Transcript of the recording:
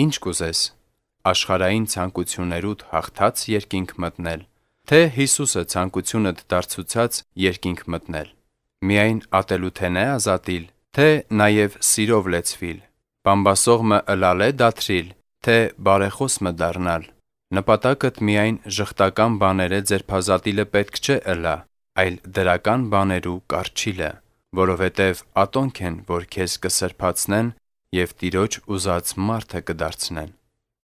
Ինչ կուզես, աշխարհային ցանկություներուդ հաղթած երկինք մտնել, թե Հիսուսը ցանկությունդ դարձուցած երկինք մտնել։ Միայն ատելու թե նե ազատիլ, թե նաև սիրով լեցվիլ։ Բամբասողը ըլալե դաթրիլ, թե բարեխոսը դառնալ։ Նպատակդ միայն շղտական բաները ձերբազատիլը պետք չէ ըլա, այլ դրական բաներու կարչիլը, որովհետև ատոնք են, որ քեզ կսրբացնեն եւ Տիրոջ ուզած մարդը կդարձնեն։